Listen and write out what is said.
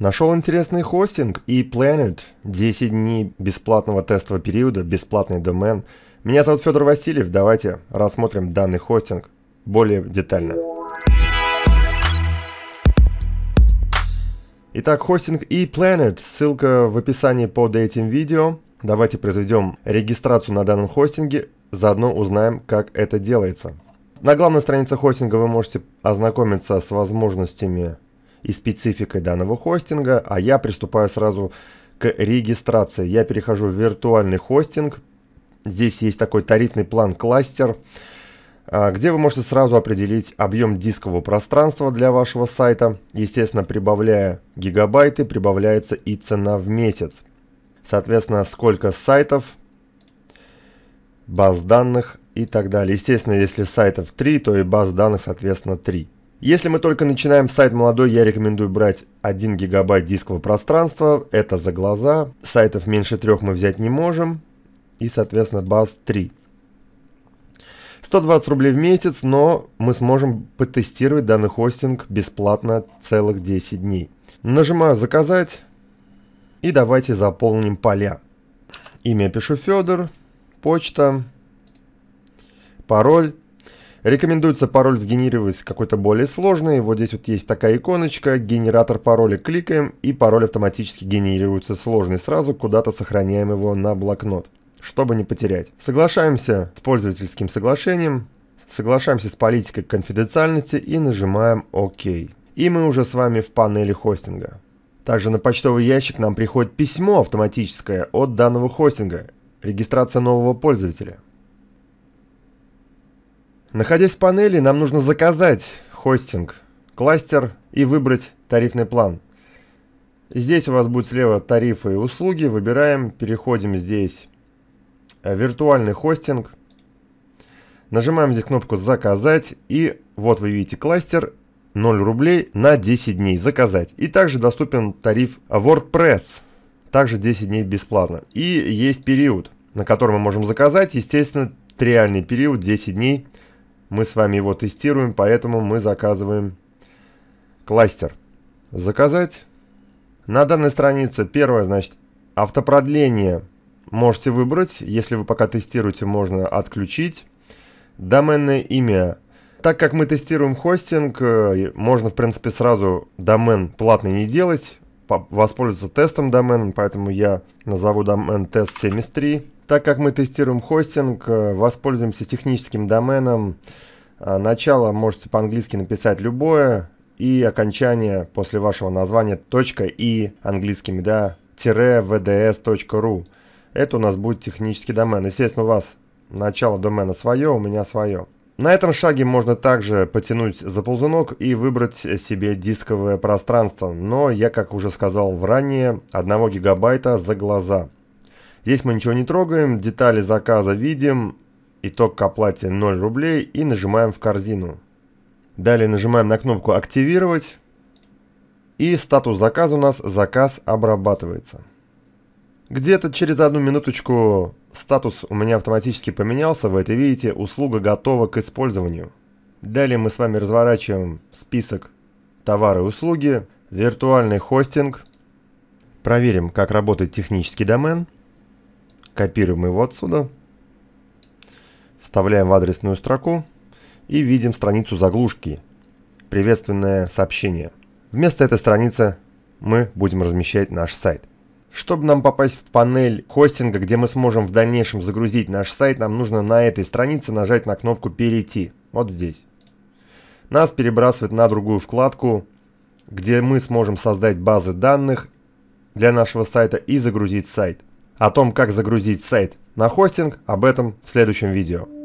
Нашел интересный хостинг и Planet. 10 дней бесплатного тестового периода, бесплатный домен. Меня зовут Федор Васильев, давайте рассмотрим данный хостинг более детально. Итак, хостинг и Planet, ссылка в описании под этим видео. Давайте произведем регистрацию на данном хостинге, заодно узнаем, как это делается. На главной странице хостинга вы можете ознакомиться с возможностями и спецификой данного хостинга, а я приступаю сразу к регистрации. Я перехожу в виртуальный хостинг. Здесь есть такой тарифный план кластер, а, где вы можете сразу определить объем дискового пространства для вашего сайта. Естественно, прибавляя гигабайты, прибавляется и цена в месяц. Соответственно, сколько сайтов, баз данных и так далее. Естественно, если сайтов 3, то и баз данных, соответственно, 3. Если мы только начинаем сайт молодой, я рекомендую брать 1 гигабайт дискового пространства, это за глаза, сайтов меньше трех мы взять не можем, и, соответственно, баз 3. 120 рублей в месяц, но мы сможем потестировать данный хостинг бесплатно целых 10 дней. Нажимаю «Заказать» и давайте заполним поля. Имя пишу Федор, почта, пароль Рекомендуется пароль сгенерировать какой-то более сложный. Вот здесь вот есть такая иконочка, генератор пароля. Кликаем, и пароль автоматически генерируется сложный. Сразу куда-то сохраняем его на блокнот, чтобы не потерять. Соглашаемся с пользовательским соглашением. Соглашаемся с политикой конфиденциальности и нажимаем ОК. И мы уже с вами в панели хостинга. Также на почтовый ящик нам приходит письмо автоматическое от данного хостинга. Регистрация нового пользователя. Находясь в панели, нам нужно заказать хостинг, кластер и выбрать тарифный план. Здесь у вас будет слева тарифы и услуги. Выбираем, переходим здесь э, виртуальный хостинг. Нажимаем здесь кнопку «Заказать» и вот вы видите кластер 0 рублей на 10 дней «Заказать». И также доступен тариф WordPress, также 10 дней бесплатно. И есть период, на который мы можем заказать, естественно, триальный период 10 дней – мы с вами его тестируем, поэтому мы заказываем кластер. Заказать. На данной странице первое, значит, автопродление можете выбрать. Если вы пока тестируете, можно отключить. Доменное имя. Так как мы тестируем хостинг, э, можно, в принципе, сразу домен платный не делать, воспользоваться тестом доменом, поэтому я назову домен тест 73. Так как мы тестируем хостинг, э, воспользуемся техническим доменом. А, начало можете по-английски написать любое, и окончание после вашего названия .и английскими, да, тире vds.ru. Это у нас будет технический домен. Естественно, у вас начало домена свое, у меня свое. На этом шаге можно также потянуть за ползунок и выбрать себе дисковое пространство, но я, как уже сказал ранее, 1 гигабайта за глаза. Здесь мы ничего не трогаем, детали заказа видим, итог к оплате 0 рублей и нажимаем в корзину. Далее нажимаем на кнопку «Активировать» и статус заказа у нас «Заказ обрабатывается». Где-то через одну минуточку статус у меня автоматически поменялся, вы это видите, услуга готова к использованию. Далее мы с вами разворачиваем список товары и услуги, виртуальный хостинг. Проверим, как работает технический домен – Копируем его отсюда. Вставляем в адресную строку. И видим страницу заглушки. Приветственное сообщение. Вместо этой страницы мы будем размещать наш сайт. Чтобы нам попасть в панель хостинга, где мы сможем в дальнейшем загрузить наш сайт, нам нужно на этой странице нажать на кнопку «Перейти». Вот здесь. Нас перебрасывает на другую вкладку, где мы сможем создать базы данных для нашего сайта и загрузить сайт. О том, как загрузить сайт на хостинг, об этом в следующем видео.